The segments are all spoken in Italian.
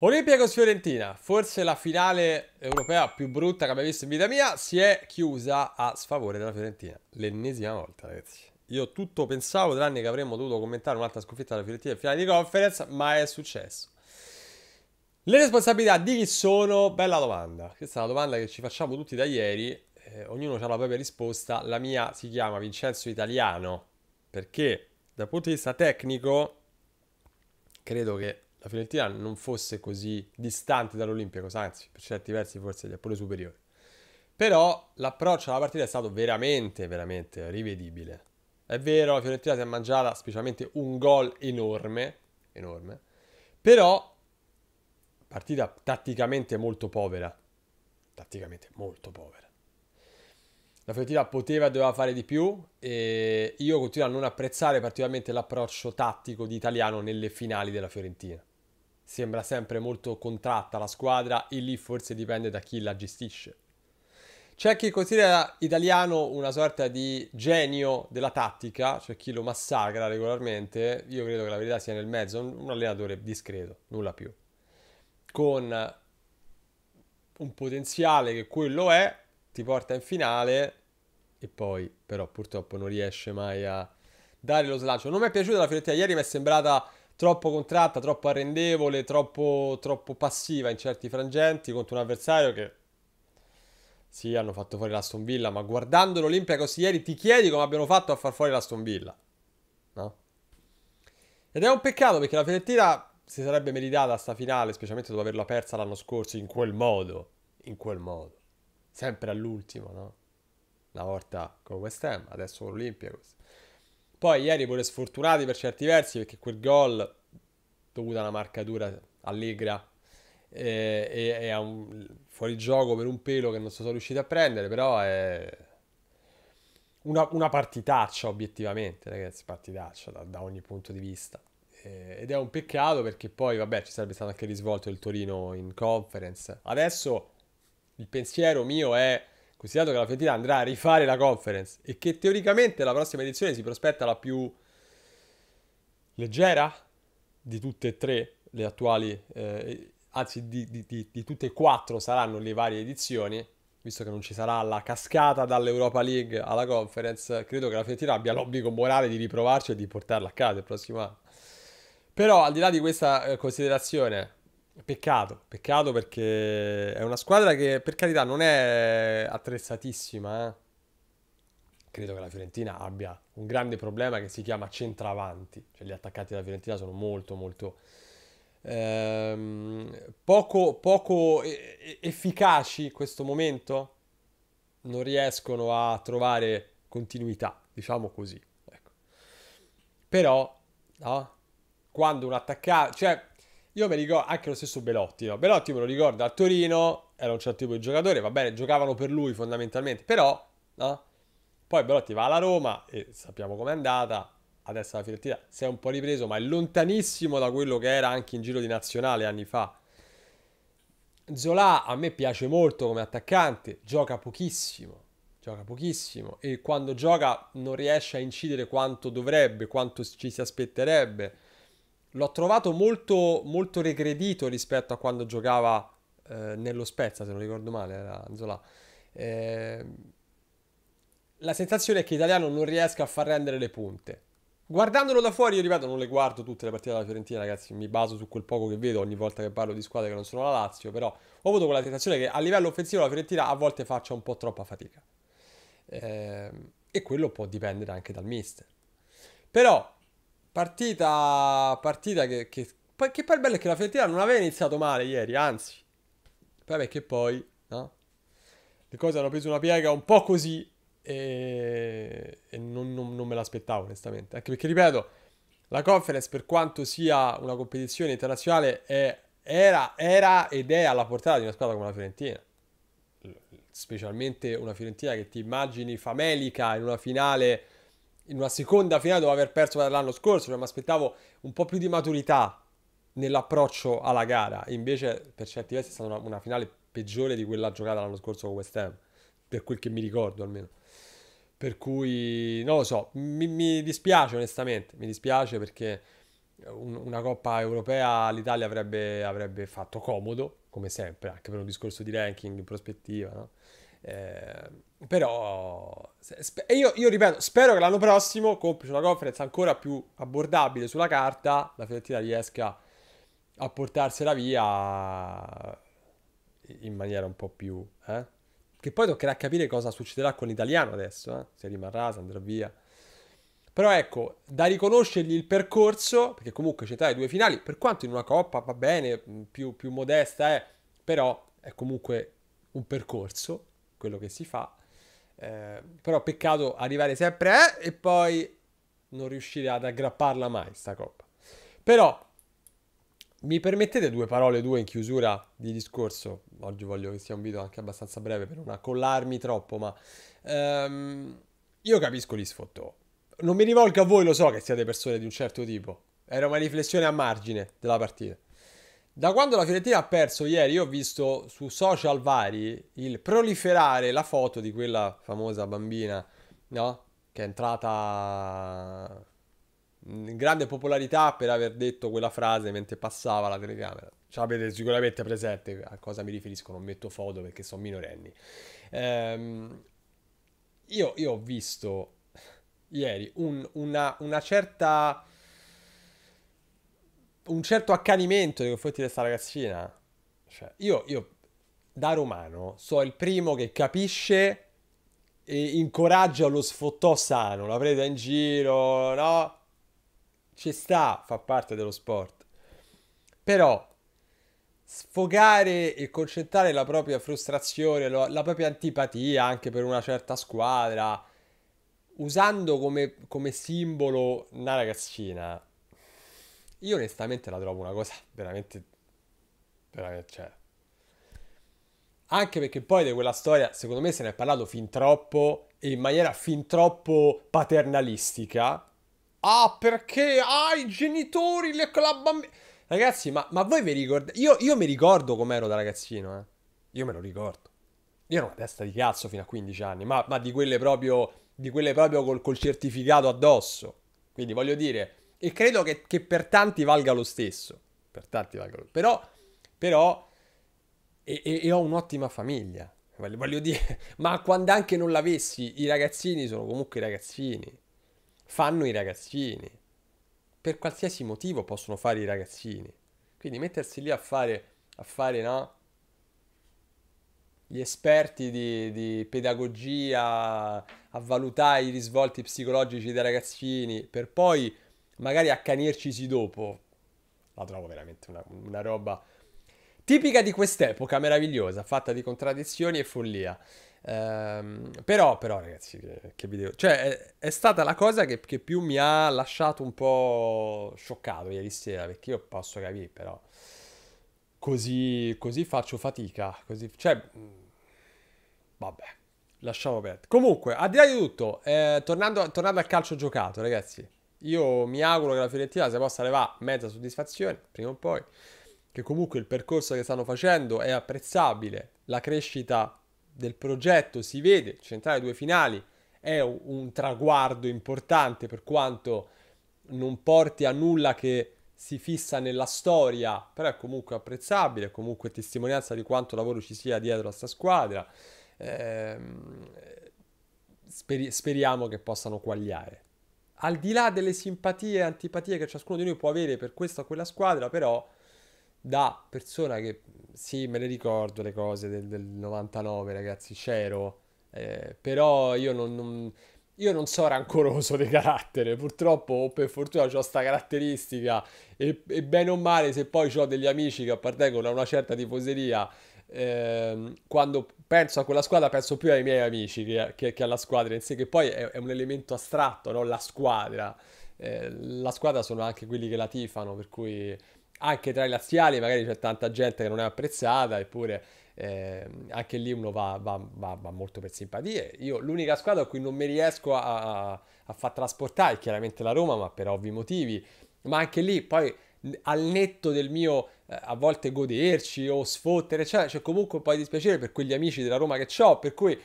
Olimpiakos Fiorentina, forse la finale europea più brutta che abbia visto in vita mia, si è chiusa a sfavore della Fiorentina. L'ennesima volta, ragazzi. Io tutto pensavo, tranne che avremmo dovuto commentare un'altra sconfitta della Fiorentina in finale di conference, ma è successo. Le responsabilità di chi sono? Bella domanda. Questa è una domanda che ci facciamo tutti da ieri. Eh, ognuno ha la propria risposta. La mia si chiama Vincenzo Italiano, perché dal punto di vista tecnico credo che la Fiorentina non fosse così distante dall'Olimpico, anzi per certi versi forse gli è pure superiore. Però l'approccio alla partita è stato veramente, veramente rivedibile. È vero, la Fiorentina si è mangiata specialmente un gol enorme, enorme, però partita tatticamente molto povera, tatticamente molto povera. La Fiorentina poteva e doveva fare di più e io continuo a non apprezzare particolarmente l'approccio tattico di Italiano nelle finali della Fiorentina sembra sempre molto contratta la squadra e lì forse dipende da chi la gestisce. C'è chi considera italiano una sorta di genio della tattica, cioè chi lo massacra regolarmente, io credo che la verità sia nel mezzo, un allenatore discreto, nulla più, con un potenziale che quello è, ti porta in finale e poi però purtroppo non riesce mai a dare lo slancio. Non mi è piaciuta la fiorentina ieri, mi è sembrata troppo contratta, troppo arrendevole, troppo, troppo passiva in certi frangenti contro un avversario che sì, hanno fatto fuori l'Aston Villa, ma guardando l'Olimpia così ieri ti chiedi come abbiano fatto a far fuori l'Aston Villa. No? Ed è un peccato perché la Fiorentina si sarebbe meritata sta finale, specialmente dopo averla persa l'anno scorso in quel modo, in quel modo. Sempre all'ultimo, no? Una volta con West Ham, adesso con l'Olimpia così. Poi ieri pure sfortunati per certi versi perché quel gol, dovuto a una marcatura allegra e, eh, e, e a un fuorigioco per un pelo che non sono riusciti a prendere, però è una, una partitaccia obiettivamente, ragazzi, partitaccia da, da ogni punto di vista eh, ed è un peccato perché poi, vabbè, ci sarebbe stato anche il risvolto del Torino in conference. Adesso il pensiero mio è considerato che la Fiorentina andrà a rifare la conference e che teoricamente la prossima edizione si prospetta la più leggera di tutte e tre le attuali, eh, anzi di, di, di, di tutte e quattro saranno le varie edizioni, visto che non ci sarà la cascata dall'Europa League alla conference, credo che la Fiorentina abbia l'obbligo morale di riprovarci e di portarla a casa il prossimo anno. Però al di là di questa eh, considerazione, Peccato, peccato perché è una squadra che per carità non è attrezzatissima. Eh. Credo che la Fiorentina abbia un grande problema che si chiama centravanti. Cioè gli attaccanti della Fiorentina sono molto molto ehm, poco, poco e- efficaci in questo momento. Non riescono a trovare continuità, diciamo così. Ecco. Però, no? quando un attaccante... Cioè, io mi ricordo anche lo stesso Belotti, no? Belotti me lo ricordo a Torino, era un certo tipo di giocatore, va bene, giocavano per lui fondamentalmente, però, no? Poi Belotti va alla Roma e sappiamo com'è andata, adesso la Fiorentina si è un po' ripreso, ma è lontanissimo da quello che era anche in giro di nazionale anni fa. Zola a me piace molto come attaccante, gioca pochissimo, gioca pochissimo e quando gioca non riesce a incidere quanto dovrebbe, quanto ci si aspetterebbe l'ho trovato molto, molto regredito rispetto a quando giocava eh, nello Spezza, se non ricordo male, era Anzola. Eh, la sensazione è che l'italiano non riesca a far rendere le punte. Guardandolo da fuori, io ripeto, non le guardo tutte le partite della Fiorentina, ragazzi, mi baso su quel poco che vedo ogni volta che parlo di squadre che non sono la Lazio, però ho avuto quella sensazione che a livello offensivo la Fiorentina a volte faccia un po' troppa fatica. Eh, e quello può dipendere anche dal mister. Però Partita, partita che, che, che poi il bello è che la Fiorentina non aveva iniziato male ieri, anzi. poi è che poi, no? Le cose hanno preso una piega un po' così e, e non, non, non, me l'aspettavo onestamente. Anche perché, ripeto, la conference per quanto sia una competizione internazionale è, era, era ed è alla portata di una squadra come la Fiorentina. Specialmente una Fiorentina che ti immagini famelica in una finale in una seconda finale dopo aver perso l'anno scorso, cioè mi aspettavo un po' più di maturità nell'approccio alla gara, invece per certi versi è stata una, una finale peggiore di quella giocata l'anno scorso con West Ham, per quel che mi ricordo almeno. Per cui non lo so, mi, mi dispiace onestamente, mi dispiace perché un, una Coppa Europea l'Italia avrebbe, avrebbe, fatto comodo, come sempre, anche per un discorso di ranking in prospettiva, no? eh, però e io, io, ripeto, spero che l'anno prossimo, complice una conference ancora più abbordabile sulla carta, la Fiorentina riesca a portarsela via in maniera un po' più... Eh? Che poi toccherà capire cosa succederà con l'italiano adesso, eh? se rimarrà, se andrà via. Però ecco, da riconoscergli il percorso, perché comunque c'è tra i due finali, per quanto in una coppa va bene, mm, più, più modesta è, però è comunque un percorso, quello che si fa, eh, però peccato arrivare sempre a eh, e poi non riuscire ad aggrapparla mai sta coppa. Però mi permettete due parole, due in chiusura di discorso? Oggi voglio che sia un video anche abbastanza breve per non accollarmi troppo, ma ehm, io capisco gli sfottò. Non mi rivolgo a voi, lo so che siete persone di un certo tipo. Era una riflessione a margine della partita. Da quando la Fiorentina ha perso ieri, io ho visto su social vari il proliferare la foto di quella famosa bambina, no? Che è entrata mm, in grande popolarità per aver detto quella frase mentre passava la telecamera. Ce l'avete sicuramente presente a cosa mi riferisco, non metto foto perché sono minorenni. Ehm, io, io, ho visto ieri un, una, una certa un certo accanimento nei confronti di questa ragazzina. Cioè, io, io, da romano, so il primo che capisce e incoraggia lo sfottò sano, la presa in giro, no? Ci sta, fa parte dello sport. Però sfogare e concentrare la propria frustrazione, la propria antipatia anche per una certa squadra, usando come, come simbolo una ragazzina, io onestamente la trovo una cosa veramente... veramente cioè... Anche perché poi di quella storia, secondo me, se ne è parlato fin troppo e in maniera fin troppo paternalistica. Ah, perché? Ah, i genitori, le, la Ragazzi, ma, ma, voi vi ricordate? Io, io, mi ricordo com'ero da ragazzino, eh. Io me lo ricordo. Io ero una testa di cazzo fino a 15 anni, ma, ma di quelle proprio, di quelle proprio col, col certificato addosso. Quindi voglio dire, e credo che, che per tanti valga lo stesso. Per tanti valga lo stesso. Però, però e, e, e ho un'ottima famiglia. Voglio, voglio dire, ma quando anche non l'avessi, i ragazzini sono comunque i ragazzini. Fanno i ragazzini. Per qualsiasi motivo possono fare i ragazzini. Quindi mettersi lì a fare, a fare no? gli esperti di, di, pedagogia a valutare i risvolti psicologici dei ragazzini per poi magari accanircisi dopo, la trovo veramente una, una roba tipica di quest'epoca meravigliosa, fatta di contraddizioni e follia. Ehm, però, però, ragazzi, che, che video. Cioè, è, è, stata la cosa che, che, più mi ha lasciato un po' scioccato ieri sera, perché io posso capire, però. Così, così faccio fatica. Così, cioè. Mm, vabbè, lasciamo perdere. Comunque, al di là di tutto, eh, tornando, tornando al calcio giocato, ragazzi. Io mi auguro che la Fiorentina si possa levare mezza soddisfazione, prima o poi, che comunque il percorso che stanno facendo è apprezzabile, la crescita del progetto si vede, centrare due finali è un traguardo importante per quanto non porti a nulla che si fissa nella storia, però è comunque apprezzabile, è comunque testimonianza di quanto lavoro ci sia dietro a sta squadra. Eh, speri- speriamo che possano quagliare al di là delle simpatie e antipatie che ciascuno di noi può avere per questa o quella squadra, però da persona che sì, me le ricordo le cose del, del 99, ragazzi, c'ero, eh, però io non, non, io non, so rancoroso di carattere, purtroppo o per fortuna ho questa caratteristica e, e bene o male se poi ho degli amici che appartengono a una certa tifoseria eh, quando penso a quella squadra penso più ai miei amici che, che, che alla squadra in sé, che poi è, è un elemento astratto, no? la squadra. Eh, la squadra sono anche quelli che la tifano, per cui anche tra i laziali magari c'è tanta gente che non è apprezzata, eppure eh, anche lì uno va, va, va, va, molto per simpatie. Io l'unica squadra a cui non mi riesco a, a, a far trasportare è chiaramente la Roma, ma per ovvi motivi, ma anche lì poi al netto del mio a volte goderci o sfottere, cioè c'è comunque un po' di dispiacere per quegli amici della Roma che ho, per cui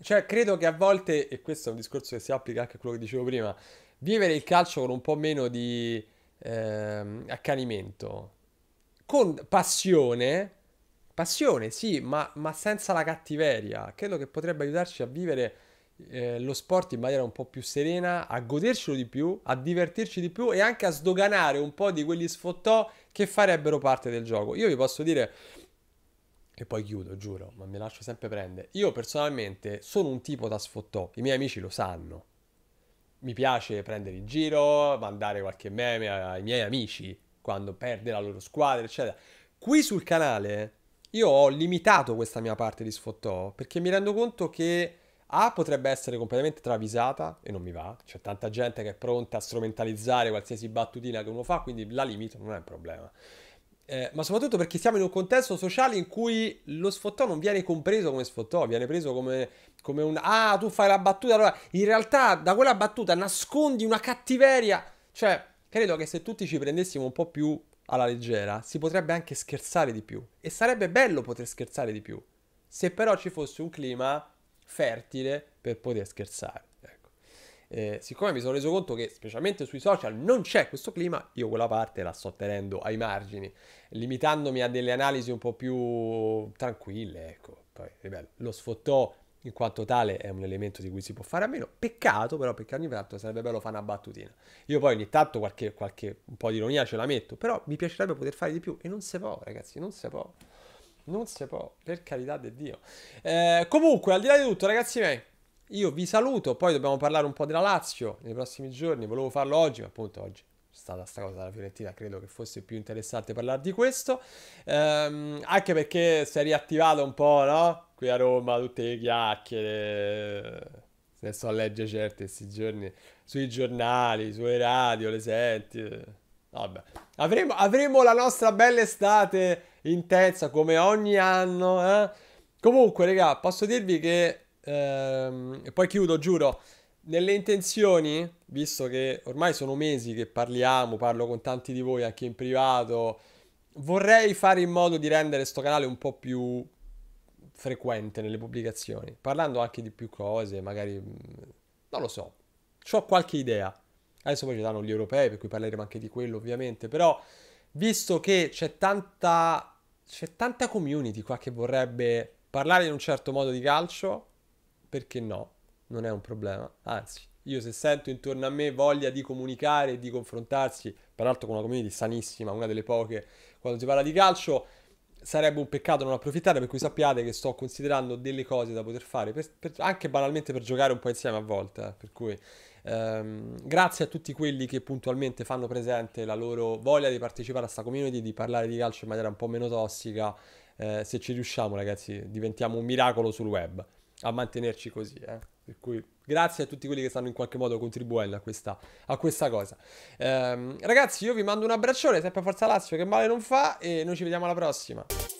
cioè, credo che a volte, e questo è un discorso che si applica anche a quello che dicevo prima, vivere il calcio con un po' meno di ehm, accanimento, con passione, passione sì, ma, ma senza la cattiveria, credo che potrebbe aiutarci a vivere eh, lo sport in maniera un po' più serena, a godercelo di più, a divertirci di più e anche a sdoganare un po' di quegli sfottò che farebbero parte del gioco. Io vi posso dire, e poi chiudo, giuro, ma mi lascio sempre prendere. Io personalmente sono un tipo da sfottò, i miei amici lo sanno. Mi piace prendere in giro, mandare qualche meme ai miei amici quando perde la loro squadra, eccetera. Qui sul canale io ho limitato questa mia parte di sfottò perché mi rendo conto che a potrebbe essere completamente travisata e non mi va, c'è tanta gente che è pronta a strumentalizzare qualsiasi battutina che uno fa, quindi la limito, non è un problema. Eh, ma soprattutto perché siamo in un contesto sociale in cui lo sfottò non viene compreso come sfottò, viene preso come, come un ah, tu fai la battuta, allora in realtà da quella battuta nascondi una cattiveria. Cioè, credo che se tutti ci prendessimo un po' più alla leggera, si potrebbe anche scherzare di più. E sarebbe bello poter scherzare di più. Se però ci fosse un clima fertile per poter scherzare. Ecco. Eh, siccome mi sono reso conto che specialmente sui social non c'è questo clima, io quella parte la sto tenendo ai margini, limitandomi a delle analisi un po' più tranquille. Ecco. Poi, ripeto, lo sfottò in quanto tale è un elemento di cui si può fare a meno. Peccato però perché ogni tanto sarebbe bello fare una battutina. Io poi ogni tanto qualche, qualche un po' di ironia ce la metto, però mi piacerebbe poter fare di più e non si può ragazzi, non si può non si può, per carità di Dio. Eh, comunque, al di là di tutto, ragazzi miei, io vi saluto, poi dobbiamo parlare un po' della Lazio nei prossimi giorni, volevo farlo oggi, ma appunto oggi è stata sta cosa della Fiorentina, credo che fosse più interessante parlare di questo, ehm, anche perché si è riattivato un po', no? Qui a Roma tutte le chiacchiere, se ne sto a leggere certe questi giorni, sui giornali, sulle radio, le senti... Vabbè. Avremo, avremo la nostra bella estate intensa come ogni anno. Eh? Comunque, raga, posso dirvi che... Ehm, e poi chiudo, giuro. Nelle intenzioni, visto che ormai sono mesi che parliamo, parlo con tanti di voi anche in privato, vorrei fare in modo di rendere questo canale un po' più frequente nelle pubblicazioni, parlando anche di più cose, magari... Mm, non lo so, ho qualche idea, Adesso poi ci danno gli europei, per cui parleremo anche di quello ovviamente, però visto che c'è tanta, c'è tanta community qua che vorrebbe parlare in un certo modo di calcio, perché no? Non è un problema, anzi, io se sento intorno a me voglia di comunicare e di confrontarsi, peraltro con una community sanissima, una delle poche quando si parla di calcio, sarebbe un peccato non approfittare, per cui sappiate che sto considerando delle cose da poter fare, per, per, anche banalmente per giocare un po' insieme a volte, eh, per cui Ehm, grazie a tutti quelli che puntualmente fanno presente la loro voglia di partecipare a questa community, di parlare di calcio in maniera un po' meno tossica. Eh, se ci riusciamo, ragazzi, diventiamo un miracolo sul web a mantenerci così. Eh? Per cui grazie a tutti quelli che stanno in qualche modo contribuendo a questa, a questa cosa. Ehm, ragazzi, io vi mando un abbraccione, sempre a Forza Lazio, che male non fa, e noi ci vediamo alla prossima.